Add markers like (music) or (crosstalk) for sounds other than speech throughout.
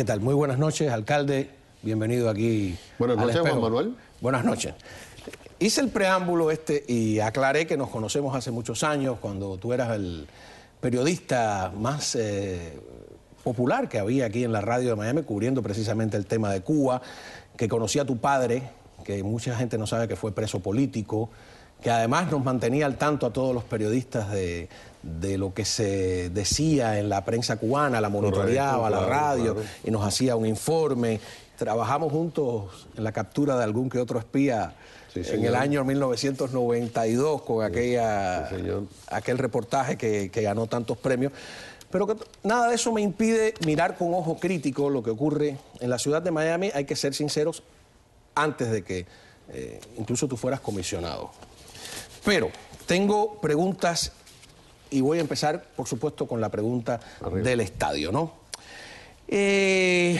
¿Qué tal? Muy buenas noches, alcalde. Bienvenido aquí. Buenas noches, Juan Manuel. Buenas noches. Hice el preámbulo este y aclaré que nos conocemos hace muchos años, cuando tú eras el periodista más eh, popular que había aquí en la radio de Miami, cubriendo precisamente el tema de Cuba, que conocía a tu padre, que mucha gente no sabe que fue preso político, que además nos mantenía al tanto a todos los periodistas de, lo que se decía en la prensa cubana, la monitoreaba, la radio, y nos hacía un informe. Trabajamos juntos en la captura de algún que otro espía en el año 1992 con aquella, aquel reportaje que, ganó tantos premios. Pero que, nada de eso me impide mirar con ojo crítico lo que ocurre en la ciudad de Miami. Hay que ser sinceros antes de que eh, incluso tú fueras comisionado. Pero tengo preguntas y voy a empezar, por supuesto, con la pregunta del estadio, ¿no? Eh,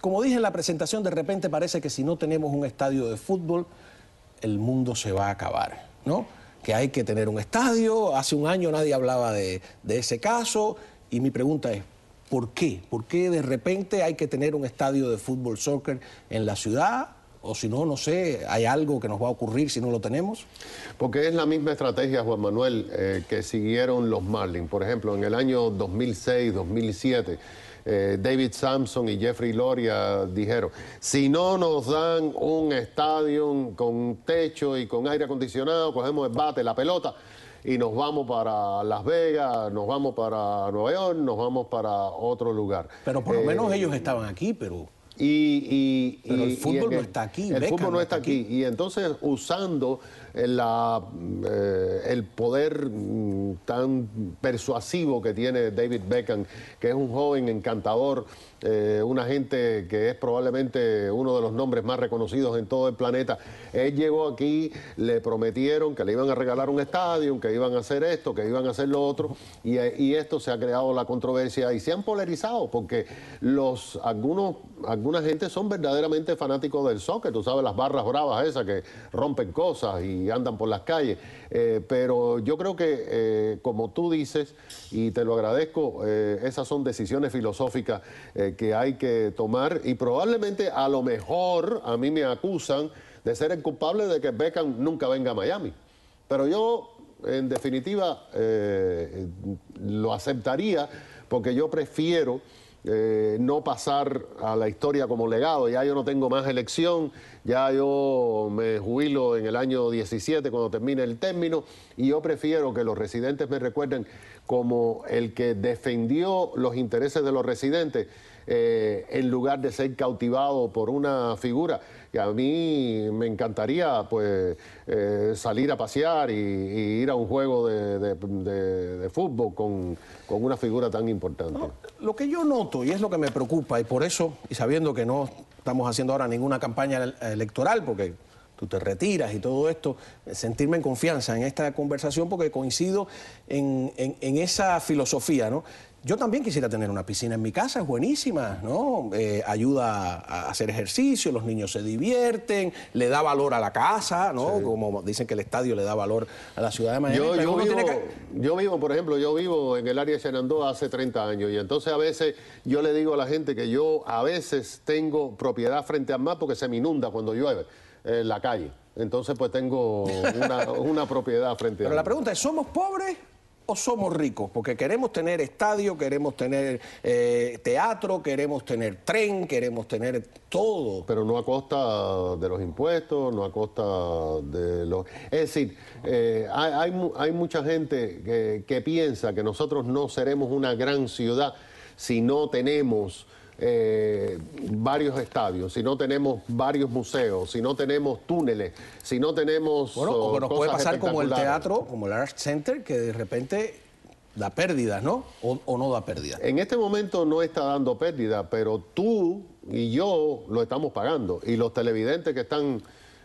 como dije en la presentación, de repente parece que si no tenemos un estadio de fútbol, el mundo se va a acabar, ¿no? Que hay que tener un estadio, hace un año nadie hablaba de ese caso, y mi pregunta es, ¿por qué? ¿Por qué de repente hay que tener un estadio de fútbol, soccer en la ciudad? o si no, no sé, hay algo que nos va a ocurrir si no lo tenemos? Porque es la misma estrategia, Juan Manuel, eh, que siguieron los Marlins. Por ejemplo, en el año 2006, 2007. Eh, David Sampson y Jeffrey Loria dijeron, si no nos dan un estadio con techo y con aire acondicionado, cogemos el bate, la pelota y nos vamos para Las Vegas, nos vamos para Nueva York, nos vamos para otro lugar. Pero por lo menos eh, ellos estaban aquí, pero... Y, el fútbol no está aquí. El fútbol no está aquí. Y entonces usando eh, eh, el poder mm, tan persuasivo que tiene David Beckham, que es un joven encantador, eh, una gente que es probablemente uno de los nombres más reconocidos en todo el planeta. Él llegó aquí, le prometieron que le iban a regalar un estadio, que iban a hacer esto, que iban a hacer lo otro, y, eh, esto se ha creado la controversia y se han polarizado porque los algunos alguna gente son verdaderamente fanáticos del soccer, tú sabes las barras bravas esas que rompen cosas y andan por las calles, eh, pero yo creo que como tú dices y te lo agradezco, esas son decisiones filosóficas que, hay que tomar y probablemente a lo mejor a mí me acusan de ser el culpable de que Beckham nunca venga a Miami. Pero yo, en definitiva, eh, lo aceptaría porque yo prefiero... Eh, no pasar a la historia como legado. Ya yo no tengo más elección, ya yo me jubilo en el año 17 cuando termine el término y yo prefiero que los residentes me recuerden como el que defendió los intereses de los residentes eh, en lugar de ser cautivado por una figura. Y a mí me encantaría pues eh, salir a pasear y, ir a un juego de, fútbol con, una figura tan importante. lo que yo noto, y es lo que me preocupa, y por eso, y sabiendo que no estamos haciendo ahora ninguna campaña electoral, porque tú te retiras y todo esto, eh, sentirme en confianza en esta conversación porque coincido en, en, en esa filosofía, ¿no? Yo también quisiera tener una piscina en mi casa, es buenísima, ¿no? Eh, ayuda a hacer ejercicio, los niños se divierten, le da valor a la casa, ¿no? Como dicen que el estadio le da valor a la ciudad de Miami. Yo, vivo, yo, vivo, por ejemplo, yo vivo en el área de Shenandoah hace 30 años y entonces a veces yo le digo a la gente que yo a veces tengo propiedad frente al mar porque se me inunda cuando llueve en la calle. Entonces pues tengo una, propiedad frente a. Pero la pregunta es, ¿somos pobres o somos ricos, porque queremos tener estadio, queremos tener eh, teatro, queremos tener tren, queremos tener todo. Pero no a costa de los impuestos, no a costa de los... Es decir, eh, hay, mucha gente que, que piensa que nosotros no seremos una gran ciudad si no tenemos... Eh, varios estadios, si no tenemos varios museos, si no tenemos túneles, si no tenemos. Bueno, oh, o, nos puede pasar como el teatro, como el Art Center, que de repente da pérdidas, ¿no? O, o no da pérdidas. En este momento no está dando pérdida, pero tú y yo lo estamos pagando. Y los televidentes que están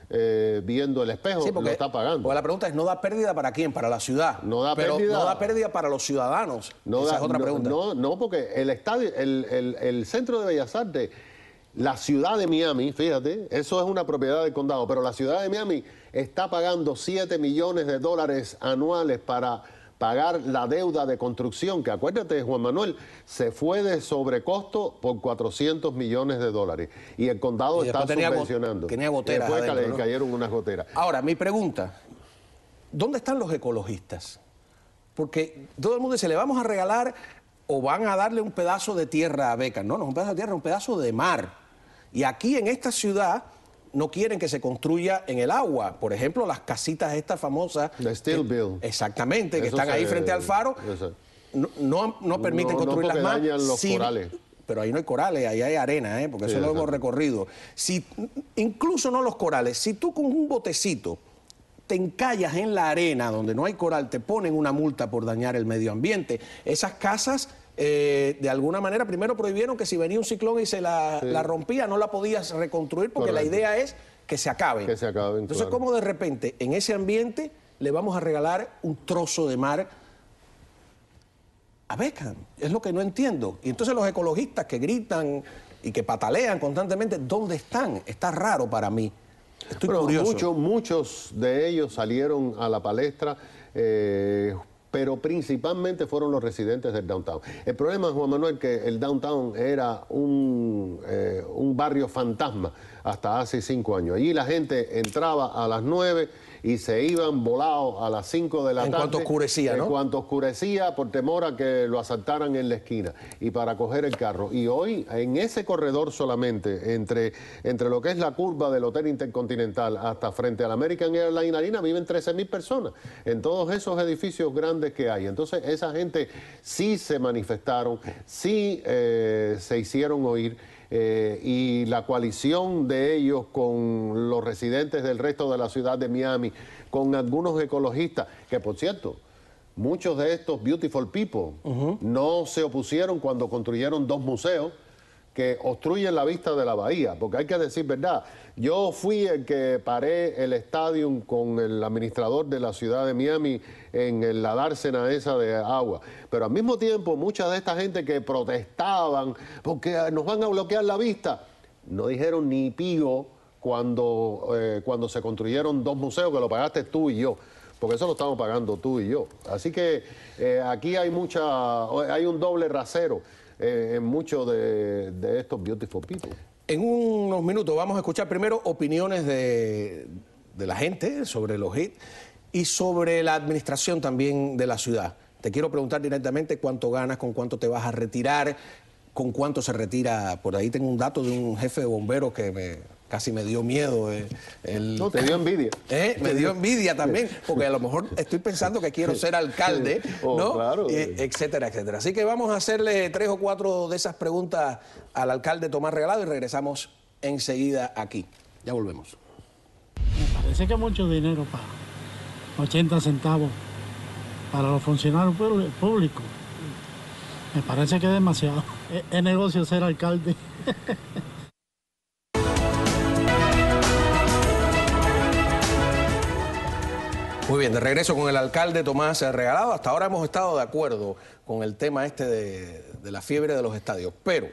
eh, viendo el espejo, lo está pagando. la pregunta es, ¿no da pérdida para quién? Para la ciudad. No da pérdida. No da pérdida para los ciudadanos. No Esa es otra pregunta. No, no, porque el estadio, el, el centro de Bellas Artes, la ciudad de Miami, fíjate, eso es una propiedad del condado, pero la ciudad de Miami está pagando 7 millones de dólares anuales para pagar la deuda de construcción, que acuérdate, Juan Manuel, se fue de sobrecosto por 400 millones de dólares. Y el condado está tenía subvencionando. Tenía goteras. después cayeron unas goteras. Ahora, mi pregunta, ¿dónde están los ecologistas? Porque todo el mundo dice, le vamos a regalar o van a darle un pedazo de tierra a Beca. No, no es un pedazo de tierra, es un pedazo de mar. Y aquí en esta ciudad no quieren que se construya en el agua. Por ejemplo, las casitas estas famosas. La Steel Bill. Exactamente, que están ahí frente al faro. No, permiten construir las más. Los corales pero ahí no hay corales, ahí hay arena, ¿eh? porque eso lo hemos recorrido. Si, incluso no los corales, si tú con un botecito te encallas en la arena donde no hay coral, te ponen una multa por dañar el medio ambiente. Esas casas eh, de alguna manera, primero prohibieron que si venía un ciclón y se la, rompía, no la podías reconstruir porque la idea es que se acabe. se acaben, Entonces, ¿cómo de repente en ese ambiente le vamos a regalar un trozo de mar a Beca? Es lo que no entiendo. Y entonces los ecologistas que gritan y que patalean constantemente, ¿dónde están? Está raro para mí. Estoy curioso. Muchos, muchos de ellos salieron a la palestra. Eh, pero principalmente fueron los residentes del downtown. El problema, Juan Manuel, que el downtown era un, eh, un barrio fantasma hasta hace cinco años. Allí la gente entraba a las nueve y se iban volados a las 5 de la tarde. En cuanto oscurecía, ¿no? En cuanto oscurecía por temor a que lo asaltaran en la esquina y para coger el carro. Y hoy en ese corredor solamente, entre, entre lo que es la curva del Hotel Intercontinental hasta frente al American Airlines Arena, viven 13.000 personas en todos esos edificios grandes que hay. Entonces esa gente sí se manifestaron, sí eh, se hicieron oír eh, y la coalición de ellos con los residentes del resto de la ciudad de Miami, con algunos ecologistas, que por cierto, muchos de estos beautiful people no se opusieron cuando construyeron dos museos que obstruyen la vista de la bahía, porque hay que decir verdad, yo fui el que paré el estadio con el administrador de la ciudad de Miami en la dársena esa de agua, pero al mismo tiempo mucha de esta gente que protestaban porque ah, nos van a bloquear la vista, no dijeron ni pío cuando, eh, cuando se construyeron dos museos que lo pagaste tú y yo porque eso lo estamos pagando tú y yo. Así que eh, aquí hay mucha, hay un doble rasero. Eh, en muchos de, estos beautiful people. En unos minutos vamos a escuchar primero opiniones de, de la gente sobre los hits y sobre la administración también de la ciudad. Te quiero preguntar directamente cuánto ganas, con cuánto te vas a retirar, con cuánto se retira. Por ahí tengo un dato de un jefe de bomberos que me casi me dio miedo. Eh, el, no, te dio envidia. Eh, me dio envidia también, porque a lo mejor estoy pensando que quiero ser alcalde, oh, ¿no? Eh, etcétera, etcétera. Así que vamos a hacerle tres o cuatro de esas preguntas al alcalde Tomás Regalado y regresamos enseguida aquí. Ya volvemos. Me parece que mucho dinero para 80 centavos para los funcionarios públicos. Me parece que es demasiado. (laughs) Es negocio ser alcalde. (laughs) Muy bien, de regreso con el alcalde Tomás Regalado. Hasta ahora hemos estado de acuerdo con el tema este de, la fiebre de los estadios, pero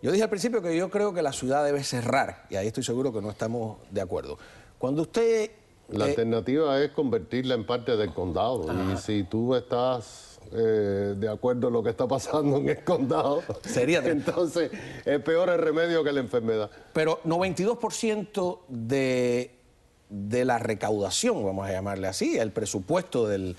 yo dije al principio que yo creo que la ciudad debe cerrar, y ahí estoy seguro que no estamos de acuerdo. Cuando usted... La eh, alternativa es convertirla en parte del condado, y si tú estás eh, de acuerdo en lo que está pasando en el condado, sería entonces es peor el remedio que la enfermedad. Pero 92% de de la recaudación, vamos a llamarle así, el presupuesto de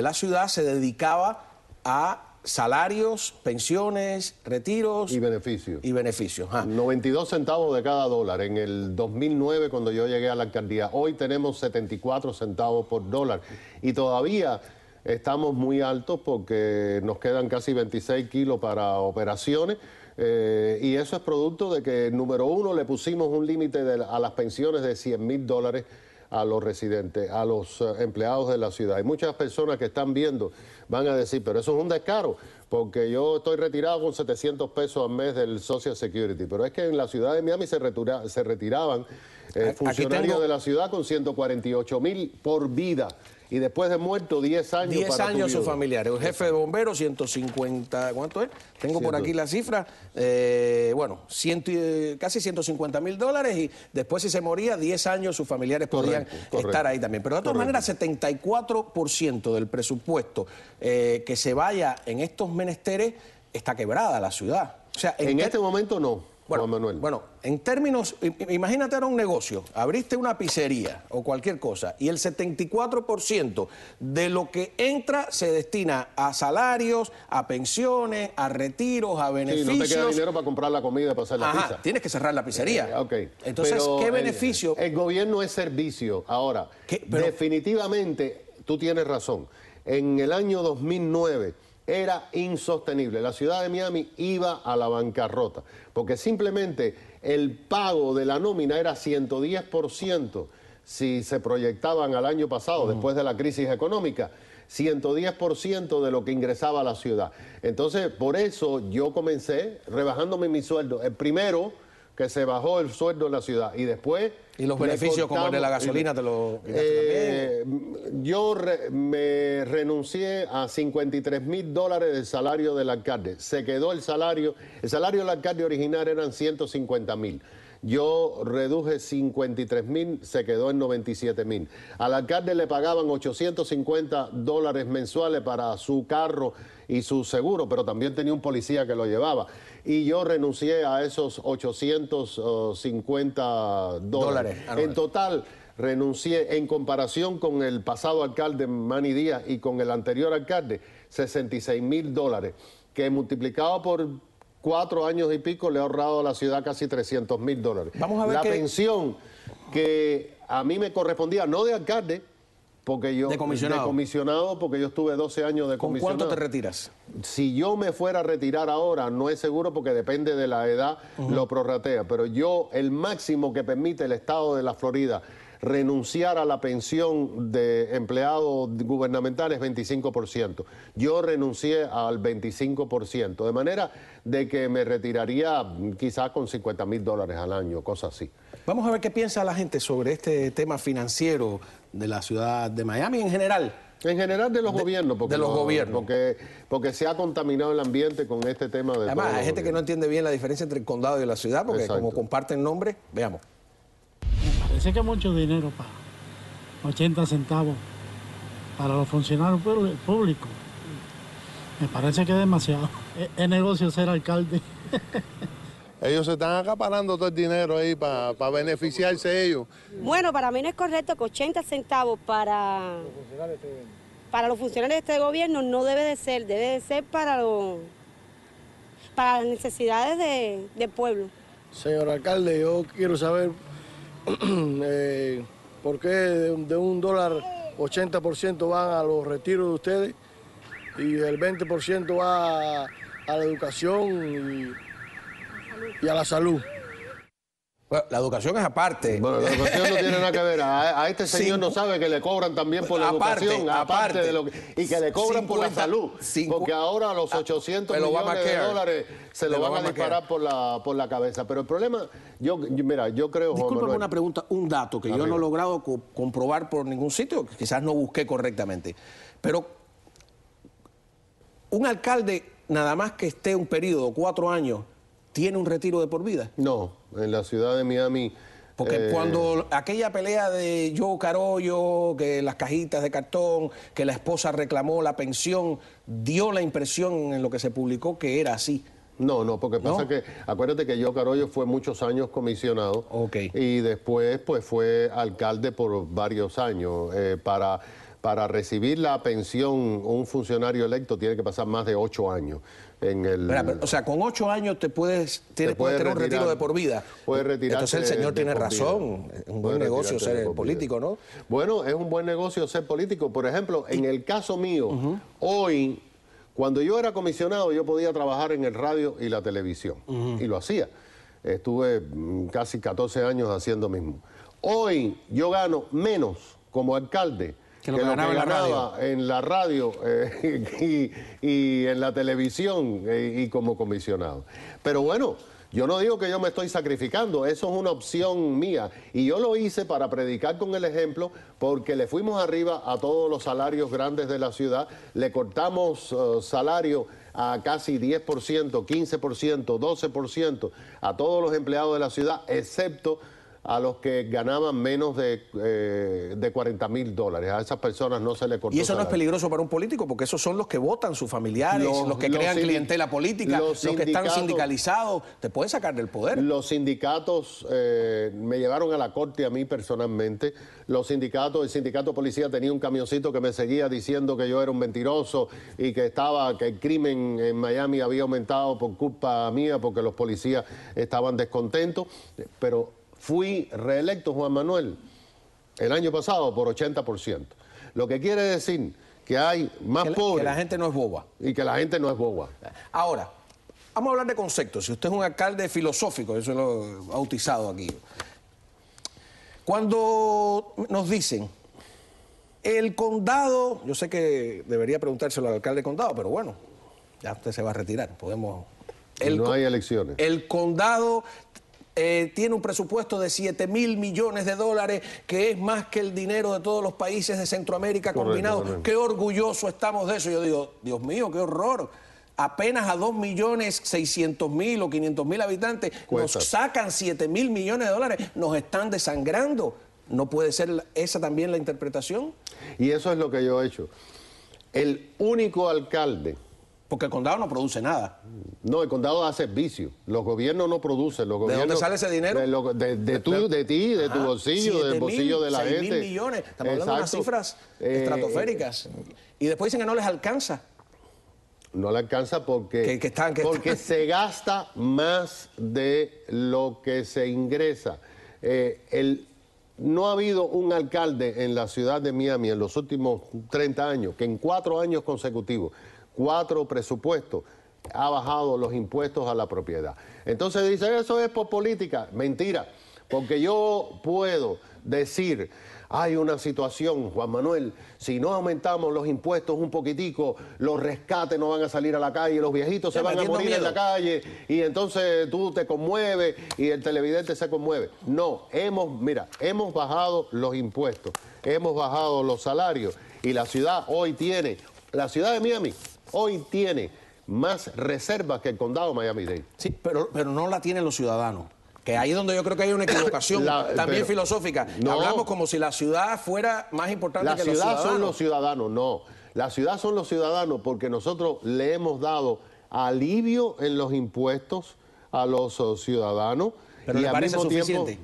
la ciudad se dedicaba a salarios, pensiones, retiros. Y beneficios. Y beneficios. 92 centavos de cada dólar. En el 2009, cuando yo llegué a la alcaldía, hoy tenemos 74 centavos por dólar. Y todavía estamos muy altos porque nos quedan casi 26 kilos para operaciones eh, y eso es producto de que, número uno, le pusimos un límite a las pensiones de 100 mil dólares a los residentes, a los eh, empleados de la ciudad. Y muchas personas que están viendo van a decir, pero eso es un descaro porque yo estoy retirado con 700 pesos al mes del Social Security, pero es que en la ciudad de Miami se, se retiraban eh, funcionarios de la ciudad con 148 mil por vida. Y después de muerto, 10 años 10 años sus familiares. un jefe de bomberos, 150, ¿cuánto es? Tengo por aquí la cifra, eh, bueno, ciento, casi 150 mil dólares y después si se moría, 10 años sus familiares podían estar ahí también. Pero de todas maneras, 74% del presupuesto eh, que se vaya en estos menesteres, está quebrada la ciudad. O sea, en, este momento no. Bueno, Juan Manuel. bueno, en términos, imagínate ahora un negocio, abriste una pizzería o cualquier cosa y el 74% de lo que entra se destina a salarios, a pensiones, a retiros, a beneficios. Sí, no te queda dinero para comprar la comida, para hacer la pizza. tienes que cerrar la pizzería. Eh, Entonces, ¿qué beneficio? El, gobierno es servicio. Ahora, definitivamente, tú tienes razón. En el año 2009 era insostenible. La ciudad de Miami iba a la bancarrota, porque simplemente el pago de la nómina era 110% si se proyectaban al año pasado, después de la crisis económica. 110% de lo que ingresaba a la ciudad. Entonces, por eso yo comencé rebajándome mi sueldo. El primero, que se bajó el sueldo en la ciudad y después... Y los beneficios como el de la gasolina te lo... Eh, yo me renuncié a 53 mil dólares del salario del alcalde. Se quedó el salario. El salario del alcalde original eran 150 mil. Yo reduje 53 mil, se quedó en 97 mil. Al alcalde le pagaban 850 dólares mensuales para su carro y su seguro, pero también tenía un policía que lo llevaba. Y yo renuncié a esos 850 dólares. en total renuncié en comparación con el pasado alcalde Manny Díaz y con el anterior alcalde, 66 mil dólares, que multiplicado por cuatro años y pico le ha ahorrado a la ciudad casi 300 mil dólares. Vamos a ver la pensión que a mí me correspondía, no de alcalde, porque yo, de comisionado. comisionado. porque yo estuve 12 años de comisionado. ¿Con cuánto te retiras? Si yo me fuera a retirar ahora, no es seguro porque depende de la edad, lo prorratea. Pero yo, el máximo que permite el Estado de la Florida renunciar a la pensión de empleados gubernamentales 25%. Yo renuncié al 25%, de manera de que me retiraría quizás con 50 mil dólares al año, cosas así. Vamos a ver qué piensa la gente sobre este tema financiero de la ciudad de Miami en general. En general de los gobiernos, porque Porque, se ha contaminado el ambiente con este tema de... Además, hay gente que no entiende bien la diferencia entre el condado y la ciudad, porque como comparten nombre, veamos parece que mucho dinero para 80 centavos para los funcionarios públicos. Me parece que es demasiado. E, es, negocio ser alcalde. (laughs) ellos se están acaparando todo el dinero ahí para beneficiarse ellos. Bueno, para mí no es correcto que 80 centavos para para los funcionarios de este gobierno no debe de ser, debe de ser para, los, para las necesidades de, del pueblo. Señor alcalde, yo quiero saber (clears throat) Eh, porque de un dólar 80% van a los retiros de ustedes y el 20% va a, la educación y a la salud? la educación es aparte. Bueno, la educación no tiene nada que ver. A, este señor no sabe que le cobran también por la educación, aparte, de lo y que le cobran por la salud. porque ahora los 800 ah, millones de dólares se lo van a disparar por la, por la cabeza. Pero el problema, yo, mira, yo creo... Disculpe, una pregunta, un dato que yo no he logrado comprobar por ningún sitio, quizás no busqué correctamente. Pero un alcalde, nada más que esté un periodo, cuatro años, tiene un retiro de por vida. No en la ciudad de Miami. Porque eh, cuando aquella pelea de Joe Carollo, que las cajitas de cartón, que la esposa reclamó la pensión, dio la impresión en lo que se publicó que era así. No, no, porque pasa que, acuérdate que Joe Carollo fue muchos años comisionado Ok. y después pues fue alcalde por varios años. Eh, para, para recibir la pensión un funcionario electo tiene que pasar más de ocho años o sea, con ocho años te puedes, tener un retiro de por vida. Entonces el señor tiene razón, es un buen negocio ser político, ¿no? Bueno, es un buen negocio ser político. Por ejemplo, en el caso mío, hoy, cuando yo era comisionado, yo podía trabajar en el radio y la televisión, y lo hacía. Estuve mm, casi 14 años haciendo mismo. Hoy yo gano menos como alcalde que lo ganaba, en la radio, eh, (laughs) y, en la televisión eh, y como comisionado. Pero bueno, yo no digo que yo me estoy sacrificando, eso es una opción mía. Y yo lo hice para predicar con el ejemplo, porque le fuimos arriba a todos los salarios grandes de la ciudad, le cortamos eh, salario a casi 10%, 15%, 12% a todos los empleados de la ciudad, excepto a los que ganaban menos de, 40 eh, mil dólares. A esas personas no se le cortó. Y eso no es peligroso para un político, porque esos son los que votan sus familiares, los, que crean clientela política, los, que están sindicalizados. Te pueden sacar del poder. Los sindicatos eh, me llevaron a la corte a mí personalmente. Los sindicatos, el sindicato policía tenía un camioncito que me seguía diciendo que yo era un mentiroso y que estaba, que el crimen en Miami había aumentado por culpa mía, porque los policías estaban descontentos. Pero Fui reelecto, Juan Manuel, el año pasado por 80%. Lo que quiere decir que hay más pobres... la, Que la gente no es boba. Y que la gente no es boba. Ahora, vamos a hablar de conceptos. Si usted es un alcalde filosófico, eso lo bautizado aquí. Cuando nos dicen, el condado, yo sé que debería preguntárselo al alcalde de condado, pero bueno, ya usted se va a retirar, podemos... no hay elecciones. El condado eh, tiene un presupuesto de 7 mil millones de dólares, que es más que el dinero de todos los países de Centroamérica combinados Qué orgulloso estamos de eso. Yo digo, Dios mío, qué horror apenas a millones mil o mil habitantes, nos sacan mil millones de dólares, nos están desangrando. ¿No puede ser esa también la interpretación? Y eso es lo que yo he hecho. El único alcalde porque el condado no produce nada. No, el condado hace servicio. Los gobiernos no producen. ¿De dónde sale ese dinero? De, ti, de tu bolsillo, del bolsillo de la seis gente. mil millones. Estamos hablando de unas cifras eh, estratosféricas. Y después dicen que no les alcanza. No le alcanza porque, porque se gasta más de lo que se ingresa. Eh, no ha habido un alcalde en la ciudad de Miami en los últimos 30 años que en cuatro años consecutivos cuatro presupuestos ha bajado los impuestos a la propiedad. Entonces dicen, eso es por política. Mentira, porque yo puedo decir, hay una situación, Juan Manuel, si no aumentamos los impuestos un poquitico, los rescates no van a salir a la calle, los viejitos se van a morir en la calle, y entonces tú te conmueves y el televidente se conmueve. No, hemos, mira, hemos bajado los impuestos, hemos bajado los salarios, y la ciudad hoy tiene, la ciudad de Miami hoy tiene más reservas que el condado Miami-Dade. Sí, pero, pero no la tienen los ciudadanos. Que ahí es donde yo creo que hay una (coughs) equivocación también filosófica. Hablamos como si la ciudad fuera más importante la que ciudad los ciudadanos. son los ciudadanos, no. La ciudad son los ciudadanos porque nosotros le hemos dado alivio en los impuestos a los oh, ciudadanos. Pero y parece suficiente?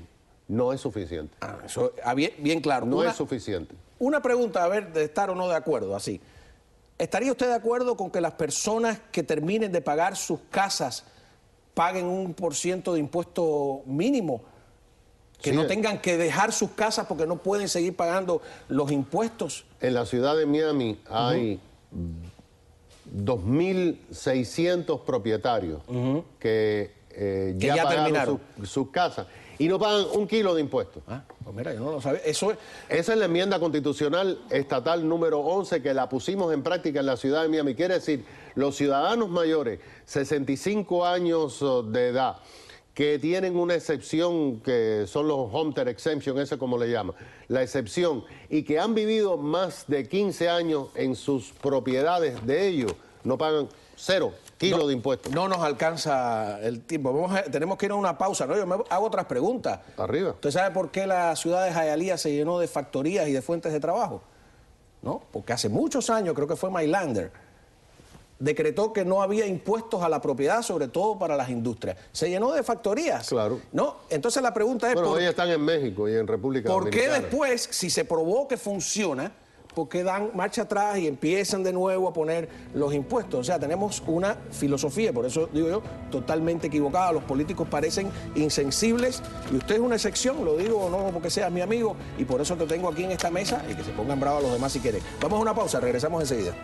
no es suficiente. Ah, ah, bien, bien claro. No es suficiente. Una pregunta, a ver, de estar o no de acuerdo, así. ¿Estaría usted de acuerdo con que las personas que terminen de pagar sus casas paguen un por ciento de impuesto mínimo? Que no tengan que dejar sus casas porque no pueden seguir pagando los impuestos. En la ciudad de Miami hay 2.600 propietarios eh, que, ya, pagaron sus casas y no pagan un kilo de impuestos. Ah, pues mira, yo no lo sabía. Eso es... Esa es la enmienda constitucional estatal número 11 que la pusimos en práctica en la ciudad de Miami. Quiere decir, los ciudadanos mayores, 65 años oh, de edad, que tienen una excepción, que son los Hunter Exemption, ese como le llaman, la excepción, y que han vivido más de 15 años en sus propiedades de ellos, no pagan cero no, de No nos alcanza el tiempo. tenemos que ir a una pausa, ¿no? Yo me hago otras preguntas. Arriba. ¿Usted sabe por qué la ciudad de Jayalía se llenó de factorías y de fuentes de trabajo? ¿No? Porque hace muchos años, creo que fue Mylander, decretó que no había impuestos a la propiedad, sobre todo para las industrias. Se llenó de factorías. Claro. ¿No? Entonces la pregunta es... Pero hoy están en México y en República ¿Por qué después, si se probó que funciona porque dan marcha atrás y empiezan de nuevo a poner los impuestos. O sea, tenemos una filosofía, por eso digo yo, totalmente equivocada. Los políticos parecen insensibles y usted es una excepción, lo digo o no porque seas mi amigo y por eso te tengo aquí en esta mesa y que se pongan bravos los demás si quieren. Vamos a una pausa, regresamos enseguida.